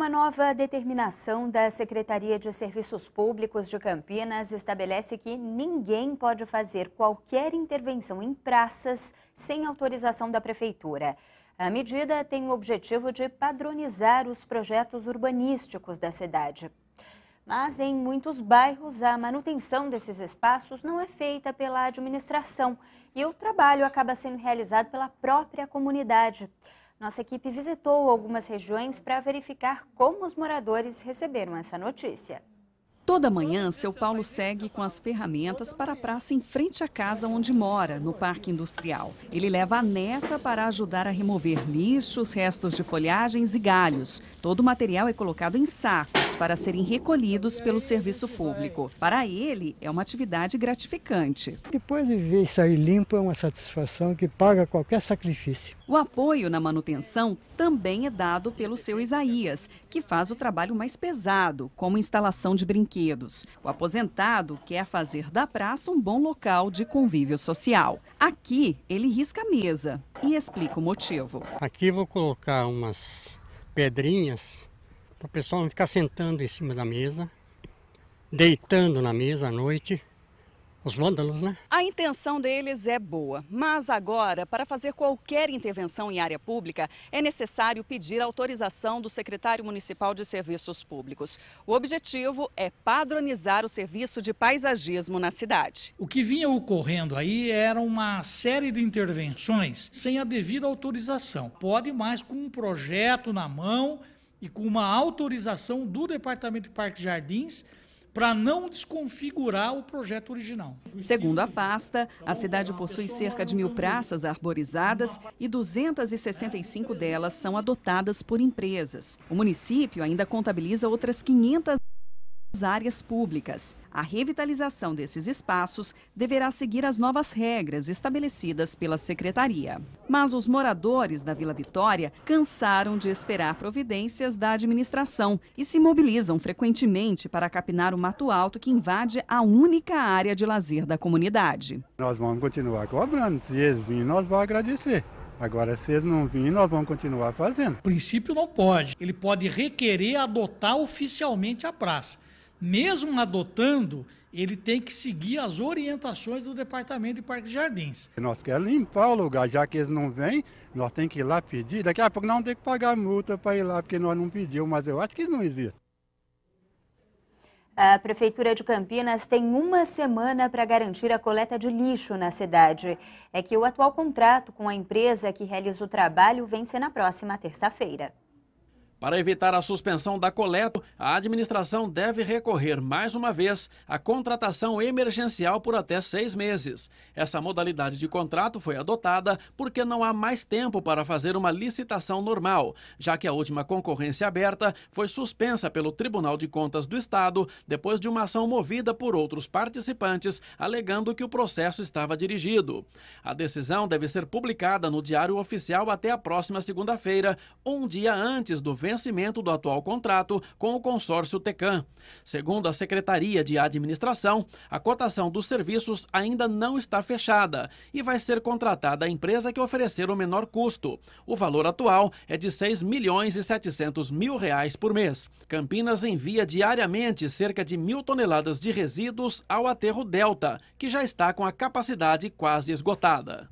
Uma nova determinação da Secretaria de Serviços Públicos de Campinas estabelece que ninguém pode fazer qualquer intervenção em praças sem autorização da Prefeitura. A medida tem o objetivo de padronizar os projetos urbanísticos da cidade. Mas em muitos bairros, a manutenção desses espaços não é feita pela administração e o trabalho acaba sendo realizado pela própria comunidade. Nossa equipe visitou algumas regiões para verificar como os moradores receberam essa notícia. Toda manhã, seu Paulo segue com as ferramentas para a praça em frente à casa onde mora, no Parque Industrial. Ele leva a neta para ajudar a remover lixos, restos de folhagens e galhos. Todo o material é colocado em sacos para serem recolhidos pelo serviço público. Para ele, é uma atividade gratificante. Depois de ver isso aí limpo, é uma satisfação que paga qualquer sacrifício. O apoio na manutenção também é dado pelo seu Isaías, que faz o trabalho mais pesado, como instalação de brinquedos. O aposentado quer fazer da praça um bom local de convívio social. Aqui, ele risca a mesa e explica o motivo. Aqui vou colocar umas pedrinhas para o pessoal não ficar sentando em cima da mesa, deitando na mesa à noite. Os vândalos, né? A intenção deles é boa, mas agora, para fazer qualquer intervenção em área pública, é necessário pedir autorização do secretário municipal de serviços públicos. O objetivo é padronizar o serviço de paisagismo na cidade. O que vinha ocorrendo aí era uma série de intervenções sem a devida autorização. Pode mais com um projeto na mão e com uma autorização do Departamento de Parques e Jardins para não desconfigurar o projeto original. Segundo a pasta, a cidade possui cerca de mil praças arborizadas e 265 delas são adotadas por empresas. O município ainda contabiliza outras 500 das áreas públicas. A revitalização desses espaços deverá seguir as novas regras estabelecidas pela secretaria. Mas os moradores da Vila Vitória cansaram de esperar providências da administração e se mobilizam frequentemente para capinar o mato alto que invade a única área de lazer da comunidade. Nós vamos continuar cobrando, se eles virem, nós vamos agradecer. Agora, se eles não virem, nós vamos continuar fazendo. O princípio não pode. Ele pode requerer adotar oficialmente a praça mesmo adotando, ele tem que seguir as orientações do Departamento de Parques e Jardins. Nós queremos limpar o lugar, já que eles não vêm, nós temos que ir lá pedir. Daqui a pouco nós vamos ter que pagar multa para ir lá, porque nós não pedimos, mas eu acho que não existe. A Prefeitura de Campinas tem uma semana para garantir a coleta de lixo na cidade. É que o atual contrato com a empresa que realiza o trabalho vence na próxima terça-feira. Para evitar a suspensão da coleta, a administração deve recorrer mais uma vez à contratação emergencial por até seis meses. Essa modalidade de contrato foi adotada porque não há mais tempo para fazer uma licitação normal, já que a última concorrência aberta foi suspensa pelo Tribunal de Contas do Estado depois de uma ação movida por outros participantes, alegando que o processo estava dirigido. A decisão deve ser publicada no Diário Oficial até a próxima segunda-feira, um dia antes do vencimento vencimento do atual contrato com o consórcio Tecan. Segundo a Secretaria de Administração, a cotação dos serviços ainda não está fechada e vai ser contratada a empresa que oferecer o menor custo. O valor atual é de 6 milhões e 700 mil reais por mês. Campinas envia diariamente cerca de mil toneladas de resíduos ao aterro Delta, que já está com a capacidade quase esgotada.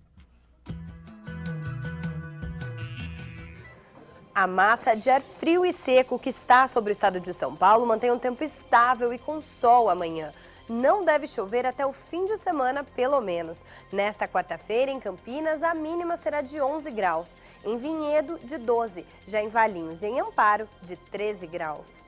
A massa de ar frio e seco que está sobre o estado de São Paulo mantém um tempo estável e com sol amanhã. Não deve chover até o fim de semana, pelo menos. Nesta quarta-feira, em Campinas, a mínima será de 11 graus. Em Vinhedo, de 12. Já em Valinhos e em Amparo, de 13 graus.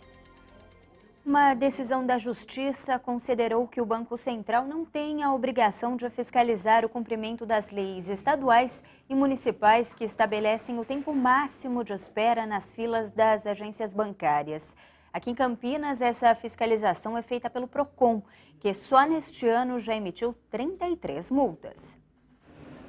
Uma decisão da Justiça considerou que o Banco Central não tem a obrigação de fiscalizar o cumprimento das leis estaduais e municipais que estabelecem o tempo máximo de espera nas filas das agências bancárias. Aqui em Campinas, essa fiscalização é feita pelo PROCON, que só neste ano já emitiu 33 multas.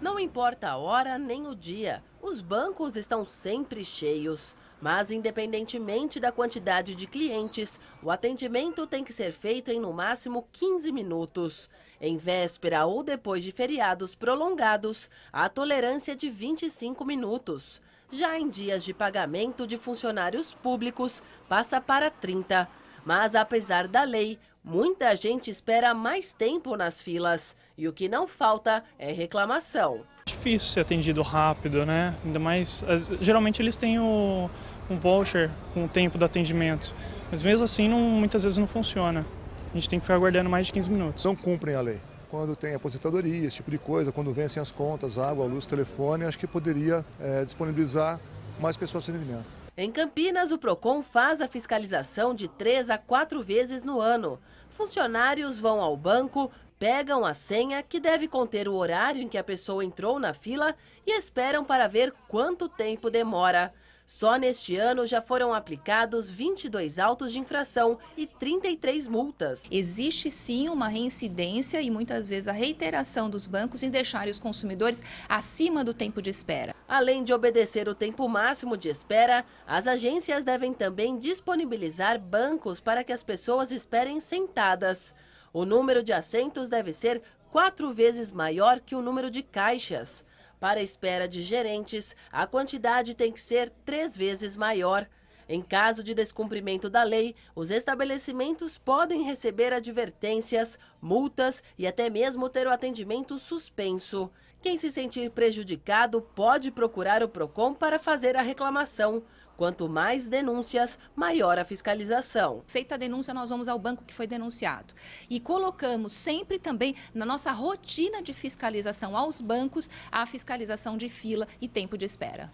Não importa a hora nem o dia, os bancos estão sempre cheios. Mas, independentemente da quantidade de clientes, o atendimento tem que ser feito em no máximo 15 minutos. Em véspera ou depois de feriados prolongados, a tolerância é de 25 minutos. Já em dias de pagamento de funcionários públicos, passa para 30 mas apesar da lei, muita gente espera mais tempo nas filas e o que não falta é reclamação. É difícil ser atendido rápido, né? Ainda mais. As, geralmente eles têm o, um voucher com o tempo do atendimento, mas mesmo assim não, muitas vezes não funciona. A gente tem que ficar aguardando mais de 15 minutos. Não cumprem a lei quando tem aposentadoria, esse tipo de coisa, quando vencem as contas, água, luz, telefone, acho que poderia é, disponibilizar mais pessoas sem atendimento. Em Campinas, o PROCON faz a fiscalização de três a quatro vezes no ano. Funcionários vão ao banco, pegam a senha, que deve conter o horário em que a pessoa entrou na fila, e esperam para ver quanto tempo demora. Só neste ano já foram aplicados 22 autos de infração e 33 multas. Existe sim uma reincidência e muitas vezes a reiteração dos bancos em deixar os consumidores acima do tempo de espera. Além de obedecer o tempo máximo de espera, as agências devem também disponibilizar bancos para que as pessoas esperem sentadas. O número de assentos deve ser quatro vezes maior que o número de caixas. Para a espera de gerentes, a quantidade tem que ser três vezes maior. Em caso de descumprimento da lei, os estabelecimentos podem receber advertências, multas e até mesmo ter o atendimento suspenso. Quem se sentir prejudicado pode procurar o PROCON para fazer a reclamação. Quanto mais denúncias, maior a fiscalização. Feita a denúncia, nós vamos ao banco que foi denunciado. E colocamos sempre também na nossa rotina de fiscalização aos bancos a fiscalização de fila e tempo de espera.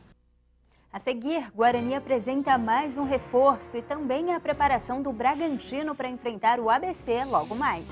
A seguir, Guarani apresenta mais um reforço e também a preparação do Bragantino para enfrentar o ABC logo mais.